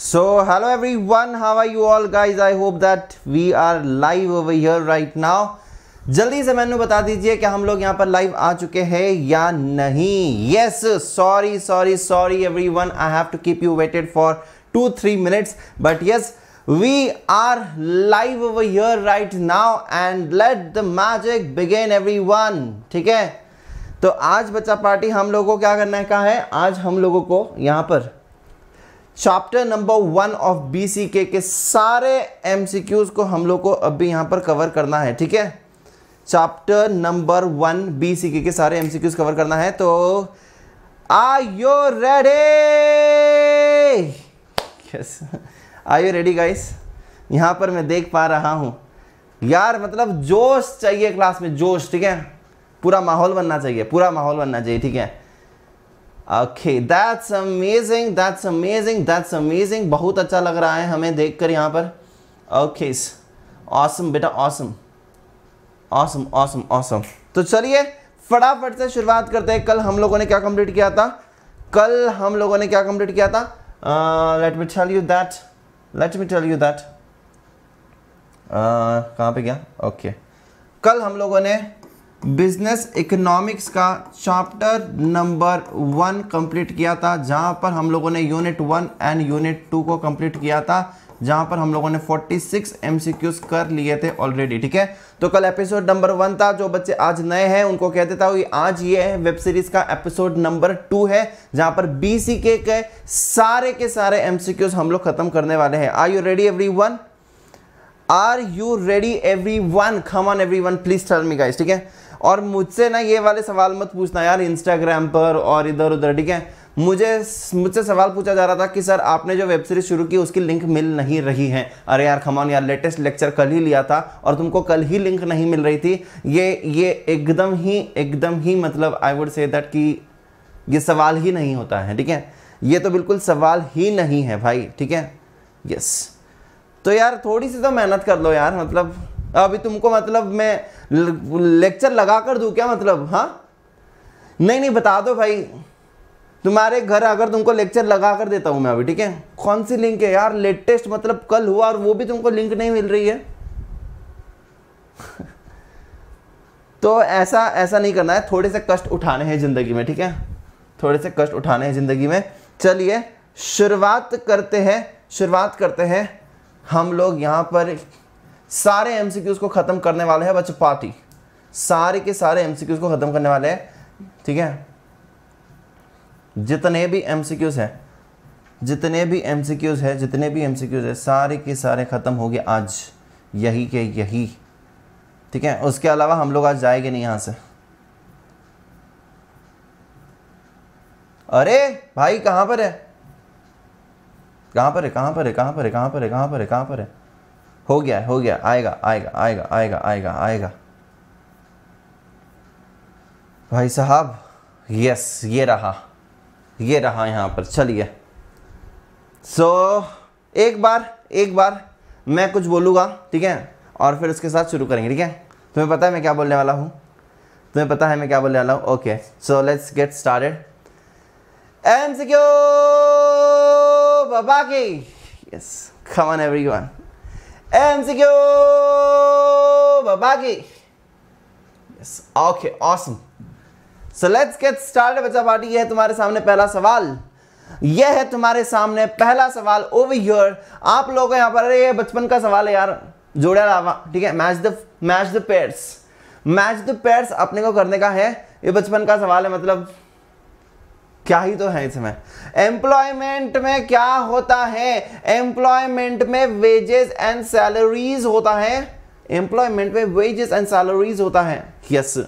So hello everyone, how are you all guys? I hope that we are live over here right now. जल्दी से मैंने बता दीजिए कि हम लोग यहाँ पर लाइव आ चुके हैं या नहीं yes sorry sorry sorry everyone I have to keep you waited for two three minutes but yes we are live over here right now and let the magic begin everyone ठीक है तो आज बच्चा party हम लोगों को क्या करना है कहा है आज हम लोगों को यहाँ पर chapter number one of B C के के सारे एम सी क्यूज़ को हम लोग को अभी यहाँ पर कवर करना है ठीक है chapter number one B C के के सारे एम सी क्यूज़ कवर करना है तो are you ready yes are you ready guys यहाँ पर मैं देख पा रहा हूँ यार मतलब जोश चाहिए क्लास में जोश ठीक है पूरा माहौल बनना चाहिए पूरा माहौल बनना चाहिए ठीक है okay that's amazing that's amazing that's amazing बहुत अच्छा लग रहा है हमें देखकर यहाँ पर ओके ऑसम बेटा ऑसम ऑसम ऑसम ऑसम तो चलिए फटाफट से शुरुआत करते हैं कल हम लोगों ने क्या कंप्लीट किया था कल हम लोगों ने क्या कंप्लीट किया था let me tell you that let me tell you that कहाँ पे गया ओके okay. कल हम लोगों ने बिजनेस इकोनॉमिक्स का चैप्टर नंबर वन कंप्लीट किया था जहां पर हम लोगों ने unit one and unit two को कंप्लीट किया था जहां पर हम लोगों ने 46 सिक्स कर लिए थे ऑलरेडी ठीक है तो कल एपिसोड नंबर वन था जो बच्चे आज नए हैं उनको कह देता हूँ आज ये है वेब सीरीज का एपिसोड नंबर टू है जहां पर बी के सारे के सारे एम हम लोग खत्म करने वाले हैं are you ready everyone are you ready everyone everyone, everyone me, guys. ठीक है और मुझसे ना ये वाले सवाल मत पूछना यार इंस्टाग्राम पर और इधर उधर ठीक है मुझे मुझसे सवाल पूछा जा रहा था कि सर आपने जो वेब सीरीज शुरू की उसकी लिंक मिल नहीं रही है अरे यार खमान यार लेटेस्ट लेक्चर कल ही लिया था और तुमको कल ही लिंक नहीं मिल रही थी ये ये एकदम ही एकदम ही मतलब आई वुड से दैट कि ये सवाल ही नहीं होता है ठीक है ये तो बिल्कुल सवाल ही नहीं है भाई ठीक है यस तो यार थोड़ी सी तो मेहनत कर लो यार मतलब अभी तुमको मतलब मैं लेक्चर लगा कर दूँ क्या मतलब हाँ नहीं नहीं बता दो भाई तुम्हारे घर अगर तुमको लेक्चर लगा कर देता हूँ मैं अभी ठीक है कौन सी लिंक है यार लेटेस्ट मतलब कल हुआ और वो भी तुमको लिंक नहीं मिल रही है तो ऐसा ऐसा नहीं करना है थोड़े से कष्ट उठाने हैं ज़िंदगी में ठीक है थोड़े से कष्ट उठाने हैं ज़िंदगी में चलिए शुरुआत करते हैं शुरुआत करते हैं हम लोग यहाँ पर सारे एमसीक्यूज को खत्म करने वाले हैं बच्चे पार्टी सारे के सारे एमसीक्यूज को खत्म करने वाले हैं ठीक है जितने भी एमसीक्यूज हैं जितने भी एमसीक्यूज है जितने भी एमसीक्यूज है सारे के सारे ख़त्म हो गए आज यही के यही ठीक है उसके अलावा हम लोग आज जाएंगे नहीं यहां से अरे भाई कहां पर है कहां पर है कहां पर है कहां पर है कहां पर है कहां पर है कहां पर है हो गया हो गया आएगा आएगा आएगा आएगा आएगा आएगा भाई साहब यस ये रहा ये रहा यहाँ पर चलिए सो so, एक बार एक बार मैं कुछ बोलूँगा ठीक है और फिर उसके साथ शुरू करेंगे ठीक है तुम्हें पता है मैं क्या बोलने वाला हूँ तुम्हें पता है मैं क्या बोलने वाला हूँ okay so let's get started एम सिक्योर बाबा की yes come on everyone Yes. Okay, awesome. So let's get started बच्चा पार्टी ये है तुम्हारे सामने पहला सवाल यह है तुम्हारे सामने पहला सवाल ओवर हियर आप लोग यहाँ पर अरे ये बचपन का सवाल है यार जोड़ा लावा ठीक है match the match the pairs match the pairs अपने को करने का है ये बचपन का सवाल है मतलब क्या ही तो है इसमें एम्प्लॉयमेंट में क्या होता है एम्प्लॉयमेंट में वेजेस एंड सैलरीज होता है एम्प्लॉयमेंट में वेजेस एंड सैलरीज होता है यस yes.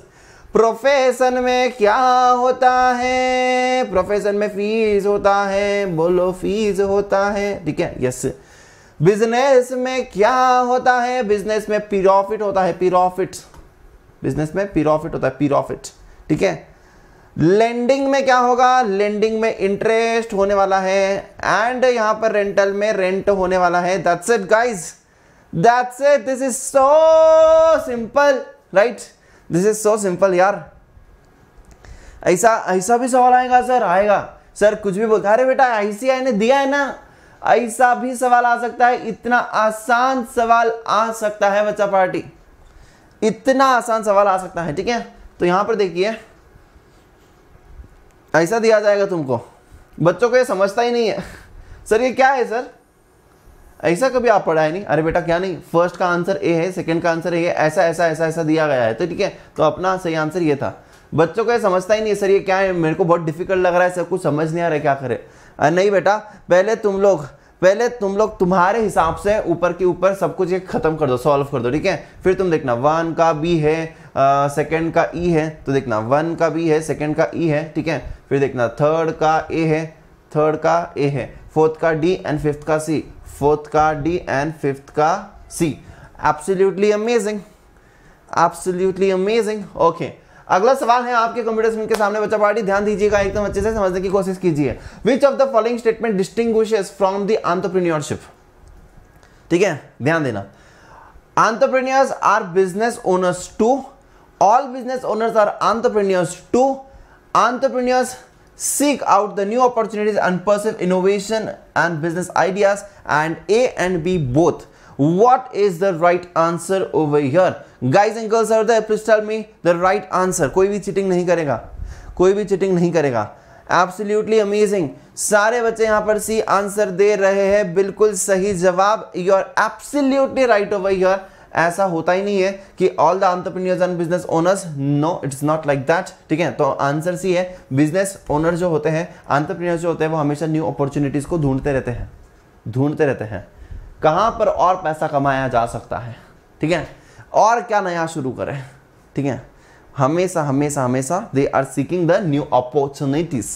प्रोफेशन में क्या होता है प्रोफेशन में फीस होता है बोलो फीस होता है ठीक है यस बिजनेस में क्या होता है बिजनेस में प्रॉफिट होता है पिरॉफिट बिजनेस में पिरॉफिट होता है प्रॉफिट ठीक है लेंडिंग में क्या होगा लेंडिंग में इंटरेस्ट होने वाला है एंड यहां पर रेंटल में रेंट होने वाला है that's it guys that's it this is so simple right this is so simple यार ऐसा ऐसा भी सवाल आएगा सर आएगा सर कुछ भी बोलता अरे बेटा आईसीआई ने दिया है ना ऐसा भी सवाल आ सकता है इतना आसान सवाल आ सकता है बच्चा पार्टी इतना आसान सवाल आ सकता है ठीक है तो यहां पर देखिए ऐसा दिया जाएगा तुमको बच्चों को ये समझता ही नहीं है सर ये क्या है सर ऐसा कभी आप पढ़ा है नहीं अरे बेटा क्या नहीं फर्स्ट का आंसर ए है सेकंड का आंसर ए है ऐसा ऐसा ऐसा ऐसा दिया गया है तो ठीक है तो अपना सही आंसर ये था बच्चों को ये समझता ही नहीं है सर ये क्या है मेरे को बहुत डिफिकल्ट लग रहा है सर कुछ समझ नहीं आ रहा है क्या करे नहीं बेटा पहले तुम लोग पहले तुम लोग तुम्हारे हिसाब से ऊपर के ऊपर सब कुछ ये खत्म कर दो सॉल्व कर दो ठीक है फिर तुम देखना वन का बी है सेकेंड का ई e है तो देखना वन का बी है सेकेंड का ई e है ठीक है फिर देखना थर्ड का ए है थर्ड का ए है फोर्थ का डी एंड फिफ्थ का सी फोर्थ का डी एंड फिफ्थ का C absolutely amazing absolutely amazing okay अगला सवाल है आपके कंप्यूटर स्क्रीन के सामने बच्चा पार्टी ध्यान दीजिएगा एकदम अच्छे से समझने की कोशिश कीजिए which of the following statement distinguish from the entrepreneurship ठीक है ध्यान देना entrepreneurs are business owners to all business owners are entrepreneurs to entrepreneurs seek out the new opportunities and pursue innovation and business ideas and A and B both What is the right answer over here? Guys and girls are there. Please tell me the right answer. कोई भी cheating नहीं करेगा कोई भी cheating नहीं करेगा absolutely amazing सारे बच्चे यहां पर सी आंसर दे रहे हैं बिल्कुल सही जवाब your absolutely right over your ऐसा होता ही नहीं है कि all the entrepreneurs and business owners no it's not like that ठीक है तो आंसर सी है बिजनेस ओनर जो होते हैं आंट्रप्रीनियर जो होते हैं वो हमेशा न्यू अपॉर्चुनिटीज़ को ढूंढते रहते हैं ढूंढते रहते हैं कहां पर और पैसा कमाया जा सकता है ठीक है और क्या नया शुरू करें ठीक है हमेशा हमेशा हमेशा they are seeking the new opportunities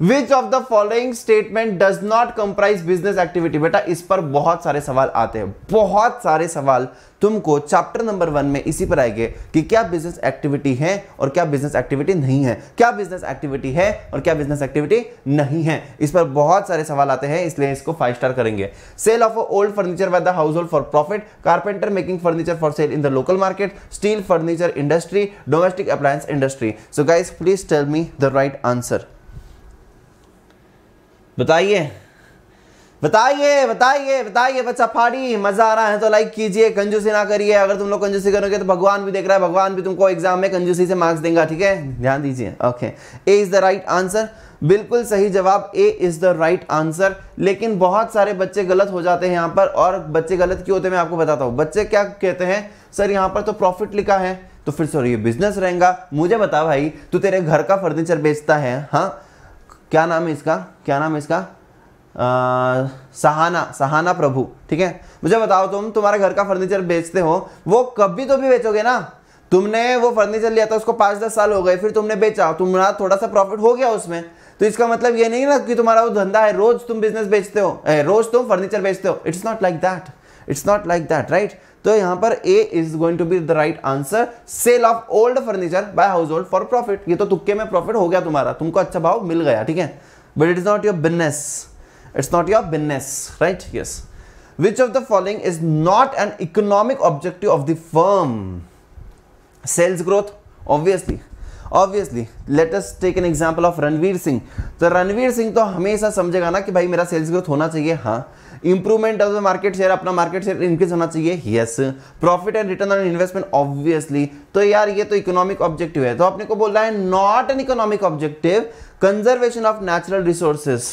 which of the following statement does not comprise business activity बेटा इस पर बहुत सारे सवाल आते हैं बहुत सारे सवाल तुमको चैप्टर नंबर वन में इसी पर आएंगे कि क्या बिजनेस एक्टिविटी है और क्या बिजनेस एक्टिविटी नहीं है क्या बिजनेस एक्टिविटी है और क्या बिजनेस एक्टिविटी नहीं है इस पर बहुत सारे सवाल आते हैं इसलिए इसको फाइव स्टार करेंगे sale of old furniture by the household for profit carpenter making furniture for sale in the local market steel furniture industry domestic appliance industry so guys please tell me the right answer बताइए बताइए बताइए बताइए बच्चा फाड़ी मज़ा आ रहा है तो लाइक कीजिए कंजूसी ना करिए अगर तुम लोग कंजूसी करोगे तो भगवान भी देख रहा है भगवान भी तुमको एग्जाम में कंजूसी से मार्क्स देंगे ठीक है ध्यान दीजिए okay A is the right answer बिल्कुल सही जवाब A is the right answer लेकिन बहुत सारे बच्चे गलत हो जाते हैं यहाँ पर और बच्चे गलत क्यों होते हैं मैं आपको बताता हूँ बच्चे क्या कहते हैं सर यहाँ पर तो प्रॉफिट लिखा है तो फिर सर ये बिजनेस रहेगा मुझे बता भाई तू तेरे घर का फर्नीचर बेचता है हाँ क्या नाम है इसका क्या नाम है इसका आ, सहाना सहाना प्रभु ठीक है मुझे बताओ तुम तुम्हारे घर का फर्नीचर बेचते हो वो कभी तो भी बेचोगे ना तुमने वो फर्नीचर लिया था उसको पाँच दस साल हो गए फिर तुमने बेचा तुम्हारा थोड़ा सा प्रॉफिट हो गया उसमें तो इसका मतलब ये नहीं ना कि तुम्हारा वो धंधा है रोज तुम बिजनेस बेचते हो ए, रोज तुम फर्नीचर बेचते हो it's not like that it's not like that right तो यहां पर A is going to be the right answer sale of old furniture by household for profit ये तो तुक्के में प्रॉफिट हो गया तुम्हारा तुमको अच्छा भाव मिल गया ठीक है but it is not your business it's not your business right yes which of the following is not an economic objective of the firm sales growth obviously obviously let us take an example of Ranveer Singh तो रणवीर सिंह तो हमेशा समझेगा ना कि भाई मेरा sales growth होना चाहिए हाँ improvement of the market share अपना मार्केट शेयर इंक्रीज होना चाहिए yes profit and return on investment obviously तो यार ये तो इकोनॉमिक ऑब्जेक्टिव है तो आपने को बोल रहा है not an economic objective conservation of natural resources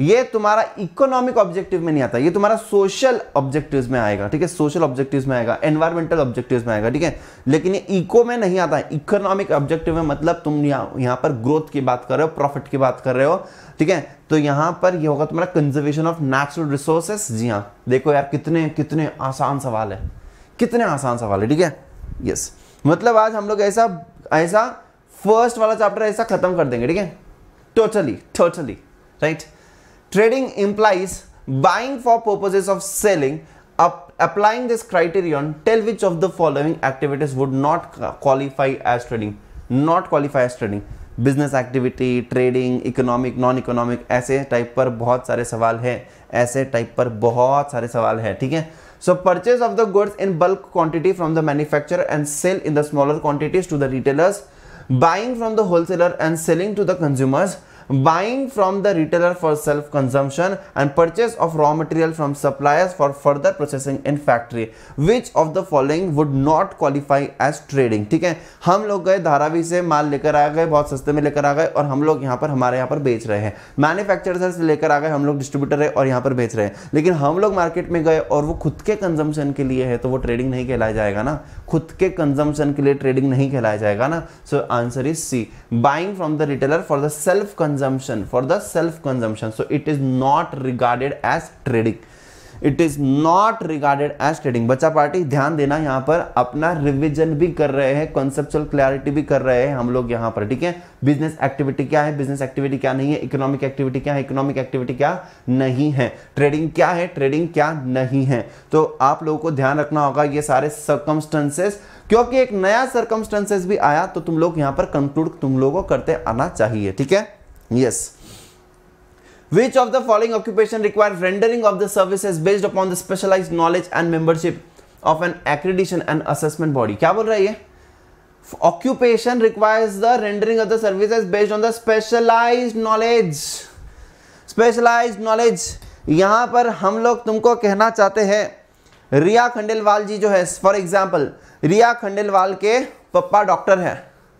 ये तुम्हारा इकोनॉमिक ऑब्जेक्टिव में नहीं आता ये तुम्हारा सोशल ऑब्जेक्टिव्स में आएगा ठीक है सोशल ऑब्जेक्टिव्स में आएगा एनवायरमेंटल ऑब्जेक्टिव्स में आएगा ठीक है लेकिन ये इको में नहीं आता है इकोनॉमिक ऑब्जेक्टिव में मतलब तुम यहाँ पर ग्रोथ की बात कर रहे हो प्रॉफिट की बात कर रहे हो ठीक है तो यहाँ पर यह होगा तुम्हारा कंजर्वेशन ऑफ नेचुरल रिसोर्सेस जी हाँ देखो यार कितने कितने आसान सवाल है कितने आसान सवाल है ठीक है यस मतलब आज हम लोग ऐसा ऐसा फर्स्ट वाला चैप्टर ऐसा खत्म कर देंगे ठीक है totally totally right Trading implies buying for purposes of selling. Up, applying this criterion, tell which of the following activities would not qualify as trading. Not qualify as trading. Business activity trading economic non economic ऐसे type पर बहुत सारे सवाल हैं ऐसे type पर बहुत सारे सवाल हैं ठीक है so purchase of the goods in bulk quantity from the manufacturer and sale in the smaller quantities to the retailers buying from the wholesaler and selling to the consumers buying from the retailer for self-consumption and purchase of raw material from suppliers for further processing in factory which of the following would not qualify as trading ठीक है हम लोग गए धारावी से माल लेकर आ गए बहुत सस्ते में लेकर आ गए और हम लोग यहाँ पर हमारे यहाँ पर बेच रहे हैं मैन्युफैक्चरर से लेकर आ गए हम लोग डिस्ट्रीब्यूटर है और यहाँ पर बेच रहे हैं लेकिन हम लोग मार्केट में गए और वो खुद के कंजम्पशन के लिए है तो वो ट्रेडिंग नहीं कहलाया जाएगा ना खुद के कंजम्पशन के लिए ट्रेडिंग नहीं कहलाया जाएगा ना so answer is C buying from the retailer for the self cons consumption for the self consumption so it is not regarded as trading it is not regarded as trading बच्चा party ध्यान देना यहाँ पर अपना revision भी कर रहे हैं कॉन्सेप्चुअल क्लैरिटी भी कर रहे हैं हम लोग यहाँ पर ठीक है बिजनेस एक्टिविटी क्या है बिजनेस एक्टिविटी क्या नहीं है इकोनॉमिक एक्टिविटी क्या है इकोनॉमिक एक्टिविटी क्या नहीं है ट्रेडिंग क्या है ट्रेडिंग क्या नहीं है तो आप लोगों को ध्यान रखना होगा ये सारे सर्कमस्टेंसेस क्योंकि एक नया सर्कमस्टेंसेस भी आया तो तुम लोग यहां पर कंक्लूड तुम लोगों को करते आना चाहिए ठीक है Yes. Which of the following occupation requires rendering of the services based upon the specialized knowledge and membership of an accreditation and assessment body? क्या बोल रहा है ये? Occupation requires the rendering of the services based on the specialized knowledge. Specialized knowledge. यहाँ पर हम लोग तुमको कहना चाहते हैं रिया खंडेलवाल जी जो है फॉर एग्जाम्पल रिया खंडेलवाल के पप्पा डॉक्टर हैं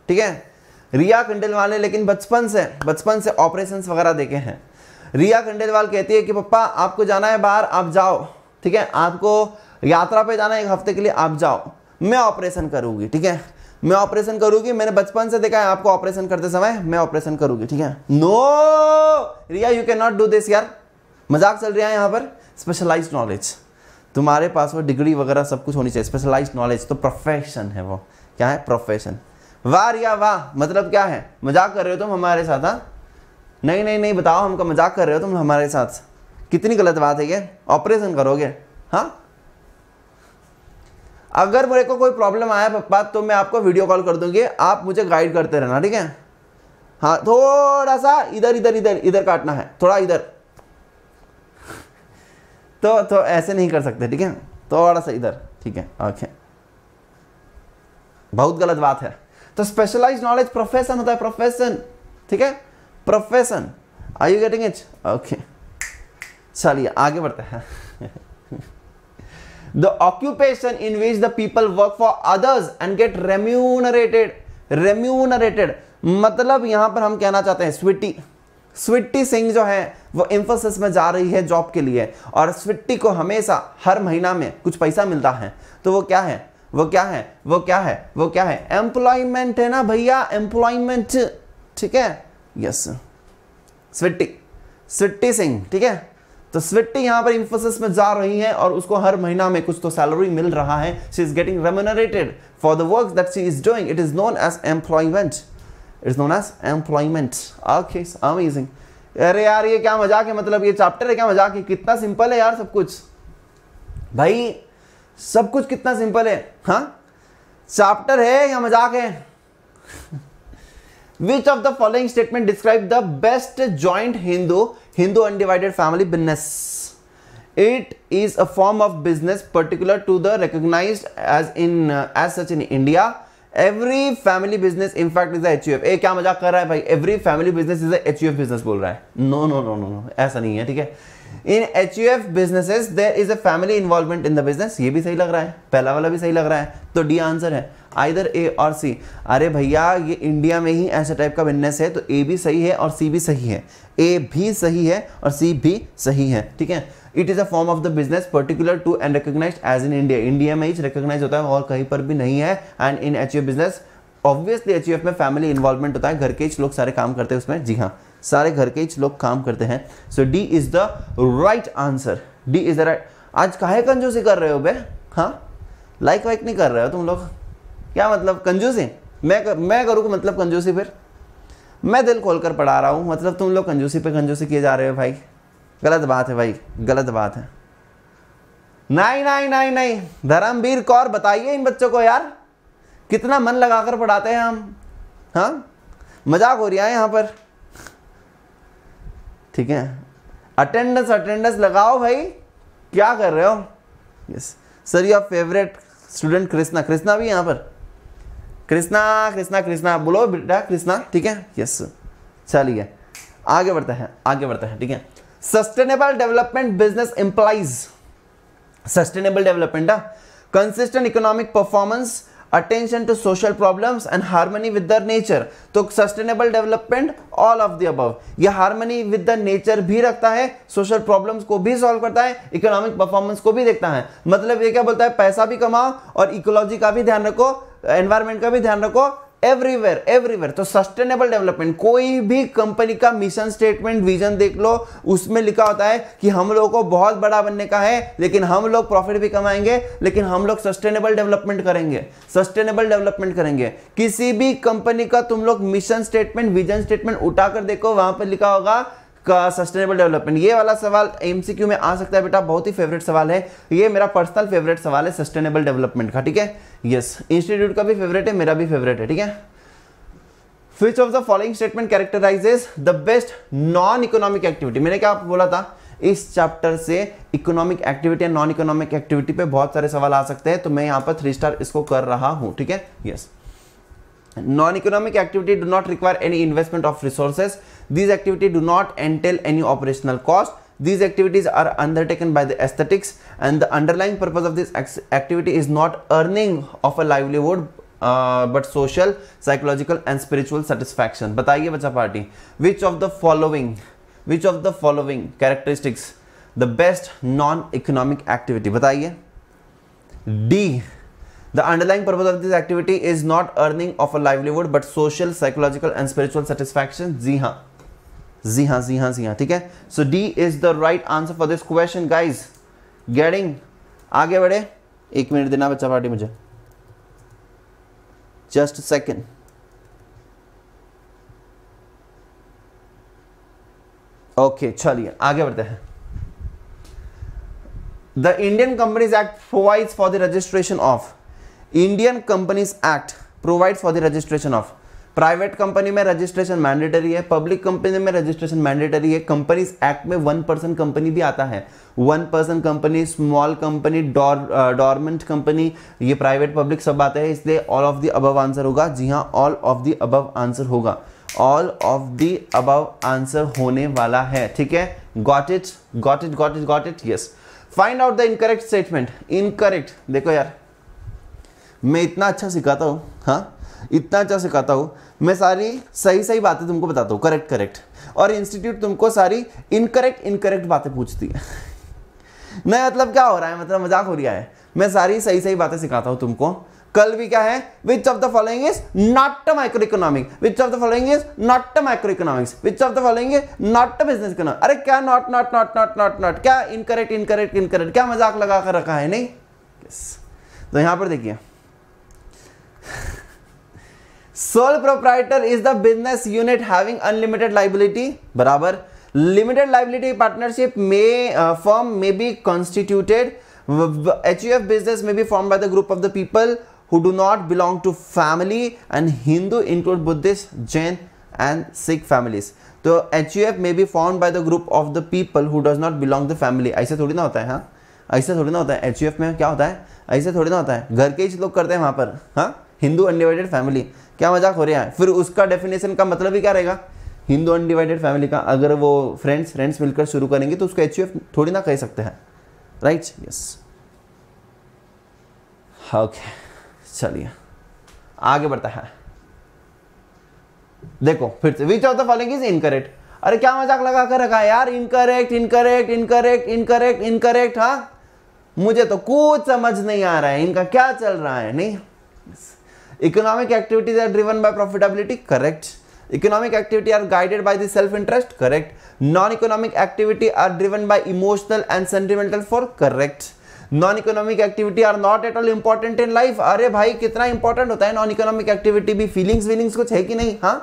ठीक है रिया खंडेलवाल ने लेकिन बचपन से बचपन से ऑपरेशन वगैरह देखे हैं रिया खंडेलवाल कहती है कि पप्पा आपको जाना है बाहर आप जाओ ठीक है आपको यात्रा पे जाना है एक हफ्ते के लिए आप जाओ मैं ऑपरेशन करूँगी ठीक है मैं ऑपरेशन करूंगी मैंने बचपन से देखा है आपको ऑपरेशन करते समय मैं ऑपरेशन करूंगी ठीक है no Riya you can not do this यार मजाक चल रहा है यहाँ पर स्पेशलाइज नॉलेज तुम्हारे पास वो डिग्री वगैरह सब कुछ होनी चाहिए स्पेशलाइज नॉलेज तो प्रोफेशन है वो क्या है प्रोफेशन वार या वाह मतलब क्या है मजाक कर रहे हो तुम हमारे साथ हाँ नहीं नहीं नहीं बताओ हमको मजाक कर रहे हो तुम हमारे साथ कितनी गलत बात है ये ऑपरेशन करोगे हाँ अगर मेरे को कोई प्रॉब्लम आया पप्पा तो मैं आपको वीडियो कॉल कर दूंगी आप मुझे गाइड करते रहना ठीक है हाँ थोड़ा सा इधर इधर इधर इधर काटना है थोड़ा इधर तो तो ऐसे नहीं कर सकते ठीक है थोड़ा सा इधर ठीक है ओके बहुत गलत बात है तो स्पेशलाइज नॉलेज प्रोफेशन होता है प्रोफेशन ठीक है profession are you getting it okay चलिए आगे बढ़ते हैं the occupation in which the people work for others and get remunerated remunerated मतलब यहां पर हम कहना चाहते हैं स्विटी स्विट्टी सिंह जो है वो इंफोसिस में जा रही है जॉब के लिए और स्विट्टी को हमेशा हर महीना में कुछ पैसा मिलता है तो वो क्या है वो क्या है वो क्या है वो क्या है एम्प्लॉयमेंट है ना भैया एम्प्लॉयमेंट ठीक है यस स्विट्टी स्विट्टी सिंह ठीक है तो स्विट्टी यहां पर इंफोसिस में जा रही है और उसको हर महीना में कुछ तो सैलरी मिल रहा है she is getting remunerated for the work that she is doing it is known as employment it is known as employment okay amazing अरे यार ये क्या मजाक है मतलब ये चैप्टर है क्या मजाक है कितना सिंपल है यार सब कुछ भाई सब कुछ कितना सिंपल है हा चैप्टर है या मजाक है which of the following statement describe the best joint Hindu Hindu undivided family business it is a form of business particular to the recognise as in as such in India every family business in fact is H U A क्या मजाक कर रहा है भाई every family business is H U F business बोल रहा है no no no no no ऐसा नहीं है ठीक है इन H U F business there is a family involvement in the business ये भी सही लग रहा है पहला वाला भी सही लग रहा है तो डी आंसर है आइदर ए और सी अरे भैया ये इंडिया में ही ऐसे टाइप का बिजनेस है तो ए भी सही है और सी भी सही है ए भी सही है और सी भी सही है ठीक है it is a form of the business particular to and recognise as in India India में ही रिकोगनाइज होता है और कहीं पर भी नहीं है and in H U business obviously H U F में फैमिली इन्वॉल्वमेंट होता है घर के ही लोग सारे काम करते हैं उसमें जी हाँ सारे घर के ही लोग काम करते हैं so D is the right answer D is the right आज काहे कंजूसी कर रहे हो बे हाँ लाइक वाइक नहीं कर रहे हो तुम लोग क्या मतलब कंजूसी मैं कर, मैं करूँ मतलब कंजूसी फिर मैं दिल खोल कर पढ़ा रहा हूँ मतलब तुम लोग कंजूसी पे कंजूसी किए जा रहे हो भाई गलत बात है भाई गलत बात है नहीं नहीं नहीं नहीं धर्मवीर कौर बताइए इन बच्चों को यार कितना मन लगाकर पढ़ाते हैं हम हाँ मजाक हो रहा है यहाँ पर ठीक है अटेंडेंस अटेंडेंस लगाओ भाई क्या कर रहे हो yes sir your favourite student Krishna Krishna भी यहाँ पर कृष्णा कृष्णा कृष्णा बोलो बेटा कृष्णा ठीक है यस चलिए आगे बढ़ता है आगे बढ़ता है ठीक है sustainable development business employees sustainable development consistent economic performance attention to social problems and harmony with the nature तो sustainable development all of the above यह हारमनी विद द नेचर भी रखता है सोशल प्रॉब्लम्स को भी सॉल्व करता है economic performance को भी देखता है मतलब ये क्या बोलता है पैसा भी कमाओ और इकोलॉजी का भी ध्यान रखो एनवायरमेंट का भी ध्यान रखो एवरीवेयर एवरीवेयर तो सस्टेनेबल डेवलपमेंट कोई भी कंपनी का मिशन स्टेटमेंट विजन देख लो उसमें लिखा होता है कि हम लोगों को बहुत बड़ा बनने का है लेकिन हम लोग प्रॉफिट भी कमाएंगे लेकिन हम लोग सस्टेनेबल डेवलपमेंट करेंगे सस्टेनेबल डेवलपमेंट करेंगे किसी भी कंपनी का तुम लोग मिशन स्टेटमेंट विजन स्टेटमेंट उठाकर देखो वहां पर लिखा होगा का सस्टेनेबल डेवलपमेंट ये वाला सवाल एमसीक्यू में आ सकता है बेटा बहुत ही फेवरेट सवाल है ये मेरा पर्सनल फेवरेट सवाल है सस्टेनेबल डेवलपमेंट का ठीक है यस इंस्टीट्यूट का भी फेवरेट है मेरा भी फेवरेट है ठीक है which of the following statement characterises the best non economic activity मैंने क्या बोला था इस चैप्टर से इकोनॉमिक एक्टिविटी या नॉन इकोनॉमिक एक्टिविटी पे बहुत सारे सवाल आ सकते हैं तो मैं यहाँ पर थ्री स्टार इसको कर रहा हूं ठीक है yes non economic activity do not require any investment of resources These activities do not entail any operational cost. These activities are undertaken by the aesthetics and the underlying purpose of this activity is not earning of a livelihood uh, but social, psychological, and spiritual satisfaction. बताइए बच्चा party Which of the following, which of the following characteristics, the best non-economic activity? बताइए D. The underlying purpose of this activity is not earning of a livelihood but social, psychological and spiritual satisfaction. Z हाँ जी हाँ जी हाँ जी हाँ ठीक है so D is the right answer for this question guys getting आगे बढ़े एक minute देना बच्चा पार्टी मुझे जस्ट सेकेंड ओके चलिए आगे बढ़ते हैं the Indian companies act provides for the registration of Indian companies act provides for the registration of private company में रजिस्ट्रेशन मैंडेटरी है पब्लिक कंपनी में रजिस्ट्रेशन मैंडेटरी है कंपनीज एक्ट में वन पर्सन कंपनी भी आता है one person company small company dormant company ये private public सब आते हैं इसलिए all of the above answer होगा जी हाँ all of the above answer होगा all of the above answer होने वाला है ठीक है got it got it got it got it yes find out the incorrect statement incorrect देखो यार मैं इतना अच्छा सिखाता हूँ हाँ इतना अच्छा सिखाता हूँ मैं सारी सही सही बातें तुमको बताता हूँ करेक्ट करेक्ट और इंस्टीट्यूट तुमको सारी इनकरेक्ट इनकरेक्ट बातें पूछती है नहीं मतलब क्या हो रहा है मतलब मजाक हो रहा है मैं सारी सही सही बातें सिखाता हूँ तुमको कल भी क्या है which of the following is not a micro economic which of the following is not a micro economics which of the following is not a business economic अरे क्या not not not not not not क्या incorrect incorrect incorrect क्या मजाक लगा कर रखा है नहीं तो यहां पर देखिए sole proprietor is the business unit having unlimited liability बराबर लिमिटेड लाइबिलिटी पार्टनरशिप में form may be constituted H U F business may be form by the group of the people who do not belong to family and Hindu include Buddhist Jain and Sikh families तो H U F may be form by the group of the people who does not belong the family ऐसे थोड़ी ना होता है हाँ ऐसे थोड़ी ना होता है एच यू एफ में क्या होता है ऐसे थोड़ी ना होता है घर के ही लोग करते हैं वहाँ पर हाँ हिंदू अनडिवाइडेड फैमिली क्या मजाक हो रहा है फिर उसका डेफिनेशन का मतलब ही क्या रहेगा हिंदू अनडिवाइडेड फैमिली का अगर वो फ्रेंड्स फ्रेंड्स मिलकर शुरू करेंगे तो उसको एच थोड़ी ना कह सकते हैं राइट यस ओके चलिए आगे बढ़ता है देखो फिर से which of the following is incorrect अरे क्या मजाक लगा कर रखा है यार incorrect incorrect incorrect incorrect incorrect हा मुझे तो कुछ समझ नहीं आ रहा है इनका क्या चल रहा है नहीं yes. Economic activities are driven by profitability correct economic activity are guided by the self interest correct non economic activity are driven by emotional and sentimental for correct non economic activity are not at all important in life अरे भाई कितना important होता है non economic activity भी feelings वीलिंग्स कुछ है कि नहीं हाँ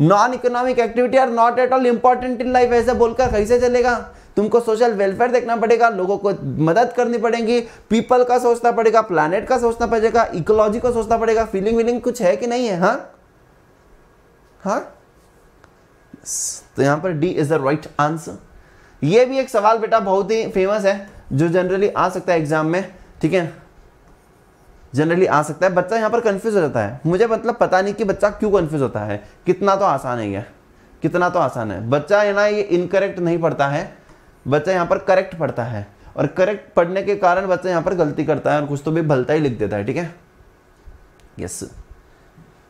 non economic activity are not at all important in life ऐसे बोलकर कैसे चलेगा तुमको सोशल वेलफेयर देखना पड़ेगा लोगों को मदद करनी पड़ेगी पीपल का सोचना पड़ेगा प्लानट का सोचना पड़ेगा इकोलॉजी का सोचना पड़ेगा फीलिंग वीलिंग कुछ है कि नहीं है हाँ हाँ तो यहां पर D is the right answer ये भी एक सवाल बेटा बहुत ही फेमस है जो जनरली आ सकता है एग्जाम में ठीक है जनरली आ सकता है बच्चा यहाँ पर कंफ्यूज हो जाता है मुझे मतलब पता नहीं कि बच्चा क्यों कंफ्यूज होता है कितना तो आसान है यह कितना तो आसान है बच्चा ना ये इनकरेक्ट नहीं पढ़ता है बच्चा यहाँ पर करेक्ट पढ़ता है और करेक्ट पढ़ने के कारण बच्चा यहाँ पर गलती करता है और कुछ तो भी भलता ही लिख देता है ठीक है यस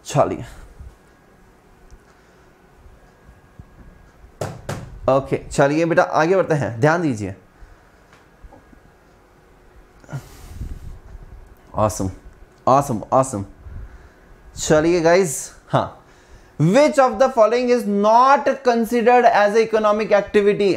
चलिए ओके चलिए बेटा आगे बढ़ते हैं ध्यान दीजिए ऑसम ऑसम ऑसम चलिए गाइज हाँ which of the following is not considered as a economic activity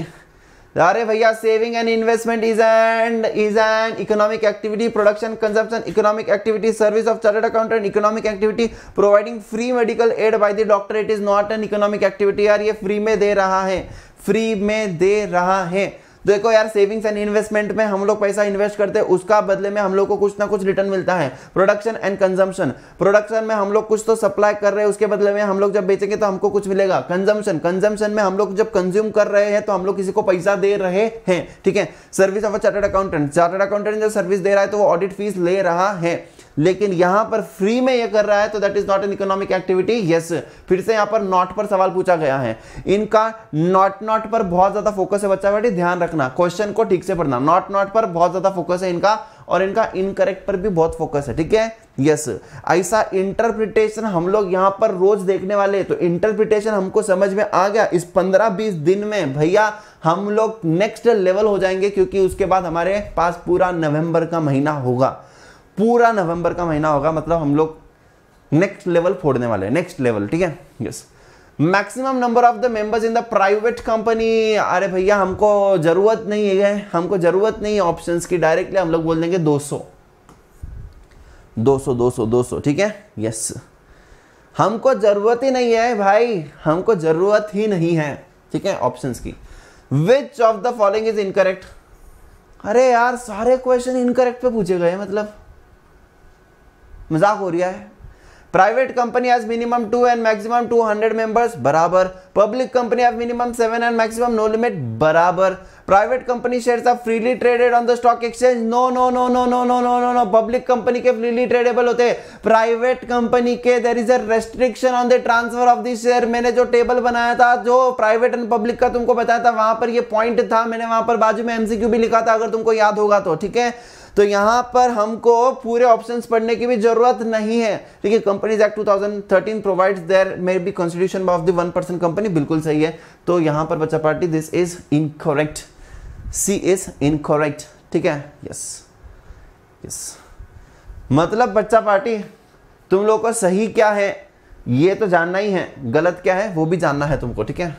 अरे भैया saving and investment is and is and economic activity production consumption economic activity service of chartered accountant economic activity providing free medical aid by the doctor it is not an economic activity यार ये free में दे रहा है free में दे रहा है देखो यार सेविंग्स एंड इन्वेस्टमेंट में हम लोग पैसा इन्वेस्ट करते हैं उसका बदले में हम लोग को कुछ ना कुछ रिटर्न मिलता है प्रोडक्शन एंड कंजम्पन प्रोडक्शन में हम लोग कुछ तो सप्लाई कर रहे हैं उसके बदले में हम लोग जब बेचेंगे तो हमको कुछ मिलेगा कंजम्पन कंजम्पन में हम लोग जब कंज्यूम कर रहे हैं तो हम लोग किसी को पैसा दे रहे हैं ठीक है service of a chartered accountant chartered accountant जब सर्विस दे रहा है तो वो ऑडिट फीस ले रहा है लेकिन यहां पर फ्री में ये कर रहा है तो that is not an economic activity yes फिर से यहां पर नॉट पर सवाल पूछा गया है इनका नॉट नॉट पर बहुत ज्यादा फोकस है बच्चा बेटी ध्यान रखना क्वेश्चन को ठीक से पढ़ना नॉट नॉट पर बहुत ज्यादा फोकस है इनका और इनका इनकरेक्ट पर भी बहुत फोकस है ठीक है यस ऐसा इंटरप्रिटेशन हम लोग यहाँ पर रोज देखने वाले तो इंटरप्रिटेशन हमको समझ में आ गया इस पंद्रह बीस दिन में भैया हम लोग नेक्स्ट लेवल हो जाएंगे क्योंकि उसके बाद हमारे पास पूरा नवंबर का महीना होगा पूरा नवंबर का महीना होगा मतलब हम लोग नेक्स्ट लेवल फोड़ने वाले नेक्स्ट लेवल ठीक है yes maximum number of the members in the private company अरे भैया हमको जरूरत नहीं है हमको जरूरत नहीं है ऑप्शंस की डायरेक्टली हम लोग बोल देंगे 200 200 200 200 ठीक है यस हमको जरूरत ही नहीं है भाई हमको जरूरत ही नहीं है ठीक है ऑप्शन की which of the following is incorrect अरे यार सारे क्वेश्चन इनकरेक्ट पे पूछे गए मतलब मजाक हो रहा है private company as minimum two and maximum two hundred members बराबर public company as minimum seven and maximum no limit बराबर private company shares are freely traded on the stock exchange no no no no no no no no no public company के freely tradable होते private company के there is a restriction on the transfer of the share मैंने जो table बनाया था जो private and public का तुमको बताया था वहां पर ये पॉइंट था मैंने वहां पर बाजू में एमसीक्यू भी लिखा था अगर तुमको याद होगा तो ठीक है तो यहां पर हमको पूरे ऑप्शंस पढ़ने की भी जरूरत नहीं है ठीक है companies act 2013 provides there may be constitution of the one percent company बिल्कुल सही है तो यहां पर बच्चा party this is incorrect C is incorrect ठीक है यस यस मतलब बच्चा पार्टी तुम लोग को सही क्या है ये तो जानना ही है गलत क्या है वो भी जानना है तुमको ठीक है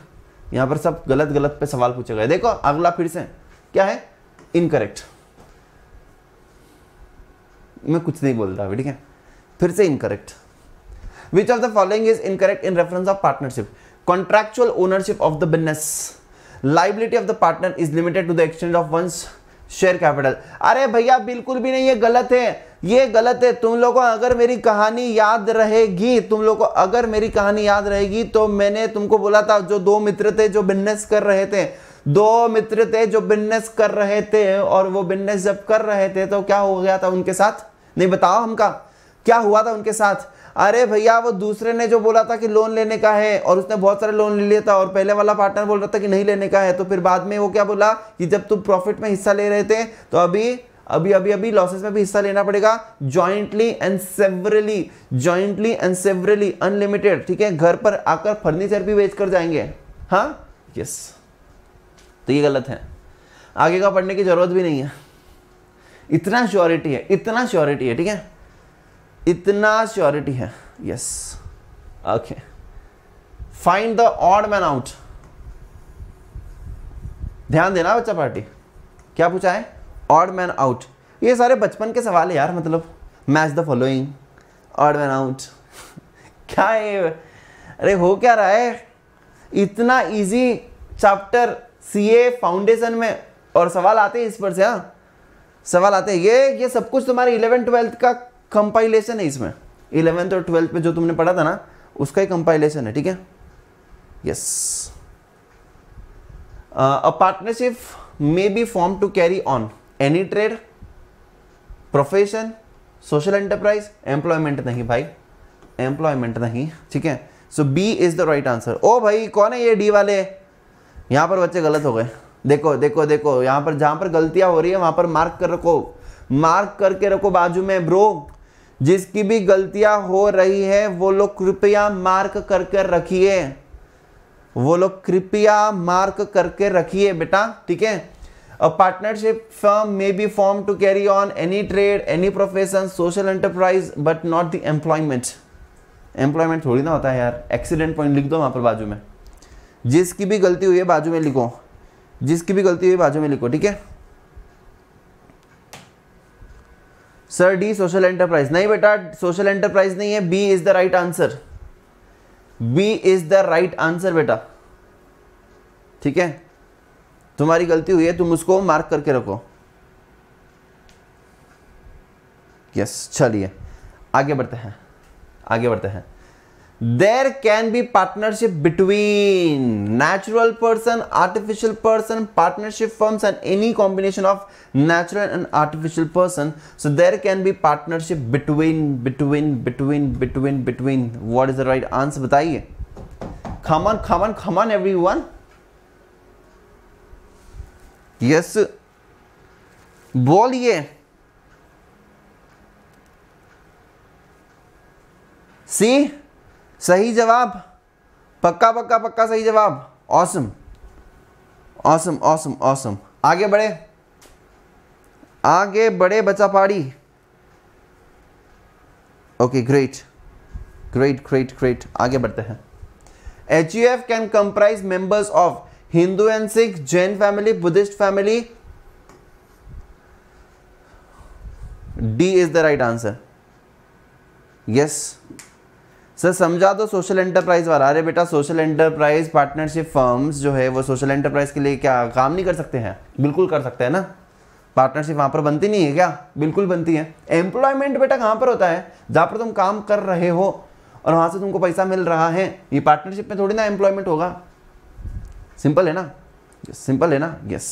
यहां पर सब गलत गलत पे सवाल पूछे गए देखो अगला फिर से क्या है इनकरेक्ट मैं कुछ नहीं बोलता अभी ठीक है फिर से incorrect which of the following is incorrect in reference of partnership contractual ownership of the business liability of the partner is limited to the exchange of one's share capital अरे भैया बिल्कुल भी नहीं ये गलत है ये गलत है तुम लोगों को अगर मेरी कहानी याद रहेगी तुम लोगों को अगर मेरी कहानी याद रहेगी तो मैंने तुमको बोला था जो दो मित्र थे जो बिजनेस कर रहे थे दो मित्र थे जो बिजनेस कर रहे थे और वो बिजनेस जब कर रहे थे तो क्या हो गया था उनके साथ नहीं बताओ हमका क्या हुआ था उनके साथ अरे भैया वो दूसरे ने जो बोला था कि लोन लेने का है और उसने बहुत सारे लोन ले लिया था और पहले वाला पार्टनर बोल रहा था कि नहीं लेने का है तो फिर बाद में वो क्या बोला कि जब तुम प्रॉफिट में हिस्सा ले रहे थे तो अभी अभी अभी अभी लॉसेस में भी हिस्सा लेना पड़ेगा jointly and severally jointly and severally unlimited ठीक है घर पर आकर फर्नीचर भी बेच कर जाएंगे हाँ यस तो ये गलत है आगे का पढ़ने की जरूरत भी नहीं है इतना श्योरिटी है इतना श्योरिटी है ठीक है इतना श्योरिटी है yes okay find the odd man out ध्यान देना बच्चा पार्टी क्या पूछा है ऑड मैन आउट ये सारे बचपन के सवाल है यार मतलब match the following odd man out क्या है अरे हो क्या रहा है इतना इजी चैप्टर सीए फाउंडेशन में और सवाल आते हैं इस पर से हाँ सवाल आते हैं ये ये सब कुछ तुम्हारे इलेवेंथ ट्वेल्थ का कंपाइलेशन है इसमें इलेवेंथ और ट्वेल्थ में जो तुमने पढ़ा था ना उसका ही कंपाइलेशन है ठीक है yes a partnership may be form to carry on any trade profession social enterprise employment नहीं भाई एम्प्लॉयमेंट नहीं ठीक है so B is the right answer ओ भाई कौन है ये डी वाले यहां पर बच्चे गलत हो गए देखो देखो देखो यहां पर जहां पर गलतियां हो रही है वहां पर मार्क कर रखो मार्क करके रखो बाजू में ब्रो जिसकी भी गलतियां हो रही है वो लोग कृपया मार्क करके रखिए वो लोग कृपया मार्क करके रखिए बेटा ठीक है A partnership firm may be form to carry on any trade any profession social enterprise but not the employment थोड़ी ना होता है यार एक्सीडेंट पॉइंट लिख दो वहां पर बाजू में जिसकी भी गलती हुई है बाजू में लिखो जिसकी भी गलती हुई बाजू में लिखो ठीक है सर डी सोशल एंटरप्राइज नहीं बेटा सोशल एंटरप्राइज नहीं है B is the right answer B is the right answer बेटा ठीक है तुम्हारी गलती हुई है तुम उसको मार्क करके रखो यस चलिए आगे बढ़ते हैं आगे बढ़ते हैं there can be partnership between natural person artificial person partnership firms and any combination of natural and artificial person so there can be partnership between between between between between what is the right answer bataiye come on come on come on everyone yes बोलिए See. सही जवाब पक्का पक्का पक्का सही जवाब awesome awesome awesome awesome आगे बढ़े आगे बढ़े बचा party okay great great great great आगे बढ़ते हैं H U F can comprise members of Hindu and Sikh Jain family Buddhist family D is the right answer yes sir समझा दो सोशल एंटरप्राइज वाला अरे बेटा सोशल एंटरप्राइज पार्टनरशिप फर्म्स जो है वो सोशल एंटरप्राइज के लिए क्या काम नहीं कर सकते हैं बिल्कुल कर सकते हैं ना पार्टनरशिप वहां पर बनती नहीं है क्या बिल्कुल बनती है एम्प्लॉयमेंट बेटा कहाँ पर होता है जहां पर तुम काम कर रहे हो और वहां से तुमको पैसा मिल रहा है ये पार्टनरशिप में थोड़ी ना एम्प्लॉयमेंट होगा सिंपल है ना सिंपल है ना यस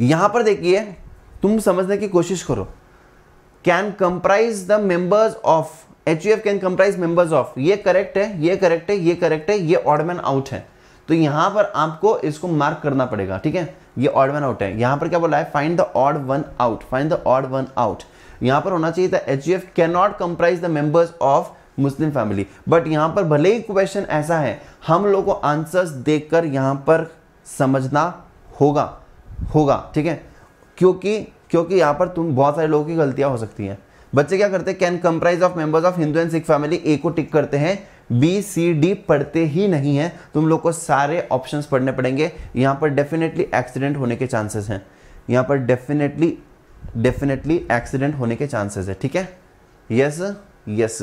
यहां पर देखिए तुम समझने की कोशिश करो can comprise the members of H U F can comprise members of ये करेक्ट है ये करेक्ट है ये करेक्ट है ये ऑडमैन आउट है तो यहां पर आपको इसको मार्क करना पड़ेगा ठीक है ये ऑडमैन आउट है यहां पर क्या बोला है find the odd one out find the odd one out यहां पर होना चाहिए था H U F can not comprise the members of Muslim family but यहां पर भले ही क्वेश्चन ऐसा है हम लोग को आंसर्स देखकर यहां पर समझना होगा होगा ठीक है क्योंकि क्योंकि यहां पर तुम बहुत सारे लोगों की गलतियां हो सकती हैं बच्चे क्या करते हैं can comprise of members of Hindu and Sikh family A को टिक करते हैं बी सी डी पढ़ते ही नहीं है तुम लोग को सारे ऑप्शंस पढ़ने पड़ेंगे यहाँ पर डेफिनेटली एक्सीडेंट होने के चांसेस हैं यहाँ पर डेफिनेटली डेफिनेटली एक्सीडेंट होने के चांसेस है ठीक है yes yes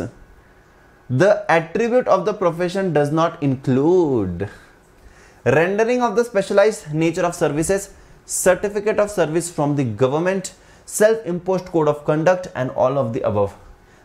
the attribute of the profession does not include rendering of the specialise nature of services certificate of service from the government self imposed code of conduct and all of the above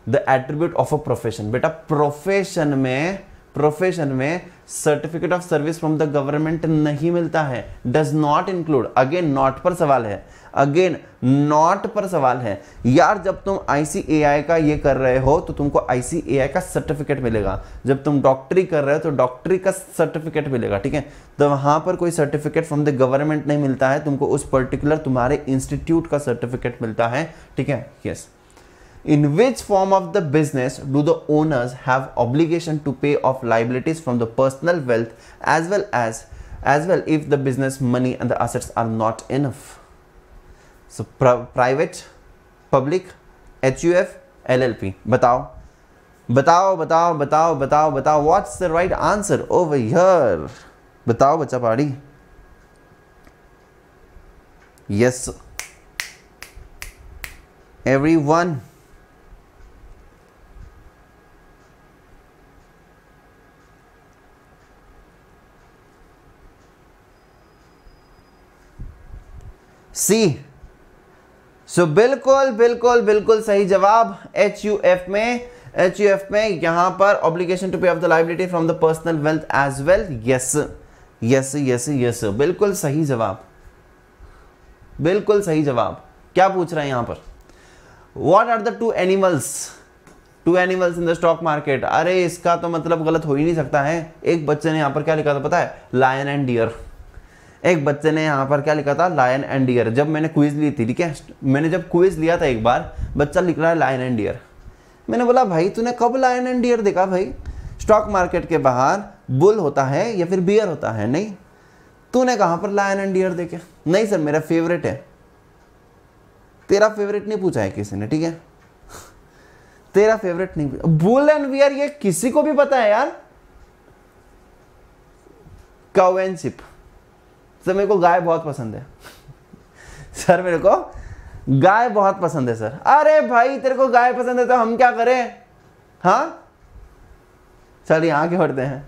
the attribute of a profession बेटा profession में profession में certificate of service from the government नहीं मिलता है does not include again not पर सवाल है again not पर सवाल है यार जब तुम आईसीएआई का ये कर रहे हो तो तुमको आईसीएआई का सर्टिफिकेट मिलेगा जब तुम डॉक्टरी कर रहे हो तो डॉक्टरी का सर्टिफिकेट मिलेगा ठीक है तो वहां पर कोई सर्टिफिकेट फ्रॉम द गवर्नमेंट नहीं मिलता है तुमको उस पर्टिकुलर तुम्हारे इंस्टीट्यूट का सर्टिफिकेट मिलता है ठीक है yes in which form of the business do the owners have obligation to pay off liabilities from the personal wealth as well as as well if the business money and the assets are not enough so private public H U F L L P बताओ बताओ बताओ बताओ बताओ बताओ what's the right answer over here बताओ बच्चा पहाड़ी yes everyone C so so, बिल्कुल बिल्कुल बिल्कुल सही जवाब एच यू एफ में एच यू एफ में यहां पर obligation to pay off the liability from the personal wealth as well yes yes yes yes बिल्कुल सही जवाब बिल्कुल सही जवाब क्या पूछ रहा है यहां पर what are the two animals two animals in the stock market अरे इसका तो मतलब गलत हो ही नहीं सकता है एक बच्चे ने यहां पर क्या लिखा था पता है लायन एंड डियर एक बच्चे ने यहाँ पर क्या लिखा था लायन एंड डियर जब मैंने क्विज ली थी ठीक है मैंने जब क्विज लिया था एक बार बच्चा लिख रहा है लायन एंड डियर मैंने बोला भाई तूने कब लायन एंड डियर देखा भाई स्टॉक मार्केट के बाहर बुल होता है या फिर बियर होता है नहीं तूने कहाँ पर लायन एंड डियर देखे नहीं सर मेरा फेवरेट है तेरा फेवरेट नहीं पूछा है किसी ने ठीक है तेरा फेवरेट नहीं पूछा बुल एंड बियर ये किसी को भी पता है यार कावेनशिप सर मेरे को गाय बहुत पसंद है सर मेरे को गाय बहुत पसंद है सर अरे भाई तेरे को गाय पसंद है तो हम क्या करें हाँ सर यहाँ के उठते हैं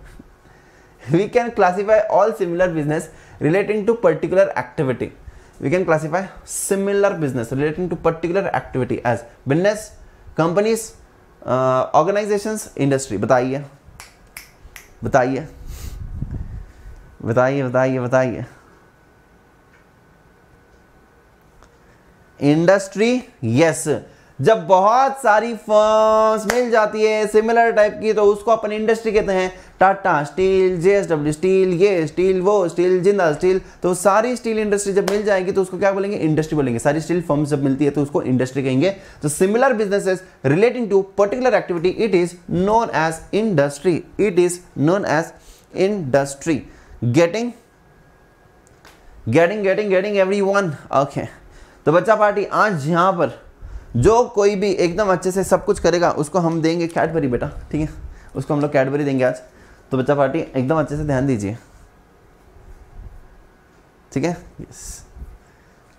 we can classify all similar business relating to particular activity we can classify similar business relating to particular activity as business companies organisation industry बताइए बताइए बताइए बताइए बताइए इंडस्ट्री यस जब बहुत सारी फर्म्स मिल जाती है सिमिलर टाइप की तो उसको अपन इंडस्ट्री कहते हैं टाटा स्टील जेएसडब्ल्यू स्टील ये स्टील वो स्टील जिंदा स्टील तो सारी स्टील इंडस्ट्री जब मिल जाएगी तो उसको क्या बोलेंगे इंडस्ट्री बोलेंगे सारी स्टील फर्म्स जब मिलती है तो उसको इंडस्ट्री कहेंगे तो similar business relating to particular activity it is known as industry it is known as industry getting getting getting getting every one okay तो बच्चा पार्टी आज यहाँ पर जो कोई भी एकदम अच्छे से सब कुछ करेगा उसको हम देंगे कैडबरी बेटा ठीक है उसको हम लोग कैडबरी देंगे आज तो बच्चा पार्टी एकदम अच्छे से ध्यान दीजिए ठीक है यस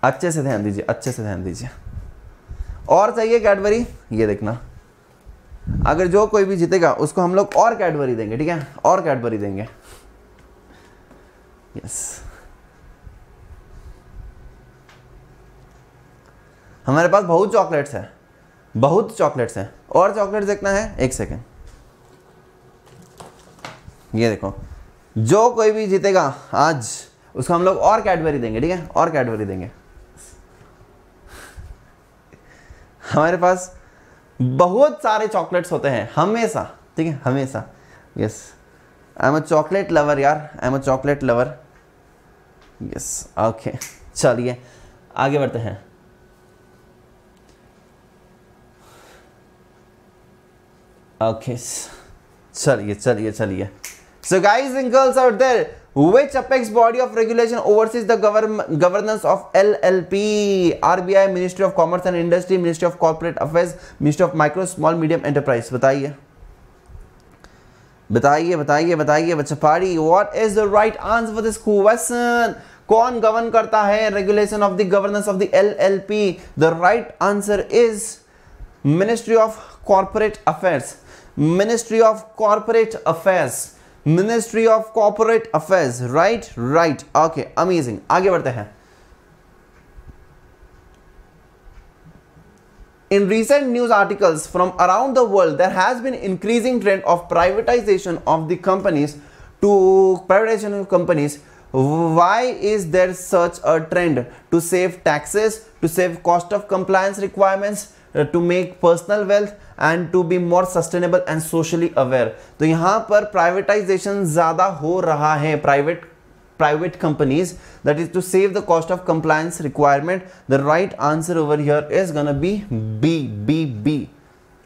अच्छे से ध्यान दीजिए अच्छे से ध्यान दीजिए और चाहिए कैडबरी ये देखना अगर जो कोई भी जीतेगा उसको हम लोग और कैडबरी देंगे ठीक है और कैडबरी देंगे यस yes. हमारे पास बहुत चॉकलेट्स हैं बहुत चॉकलेट्स हैं और चॉकलेट्स देखना है एक सेकेंड ये देखो जो कोई भी जीतेगा आज उसको हम लोग और कैडबरी देंगे ठीक है और कैडबरी देंगे हमारे पास बहुत सारे चॉकलेट्स होते हैं हमेशा ठीक है हमेशा yes I am a chocolate lover यार I am a chocolate lover yes okay चलिए आगे बढ़ते हैं ओके चलिए चलिए चलिए so guys and girls out there which apex body of regulation oversees the governance of LLP RBI ministry of commerce and industry ministry of corporate affairs ministry of micro small medium enterprise बताइए बताइए बताइए बताइए बचपाड़ी what is the right answer for this question कौन govern करता है regulation of the governance of the LLP the right answer is ministry of corporate affairs Ministry of Corporate Affairs. Ministry of Corporate Affairs. Right? Right. Okay. Amazing. आगे बढ़ते हैं In recent news articles from around the world, there has been increasing trend of privatization of the companies to privatization of companies. Why is there such a trend to save taxes, to save cost of compliance requirements, uh, to make personal wealth? And to be more sustainable and socially aware तो यहां पर privatisation ज़्यादा हो रहा है private private companies that is to save the cost of compliance requirement the right answer over here is going to be b b b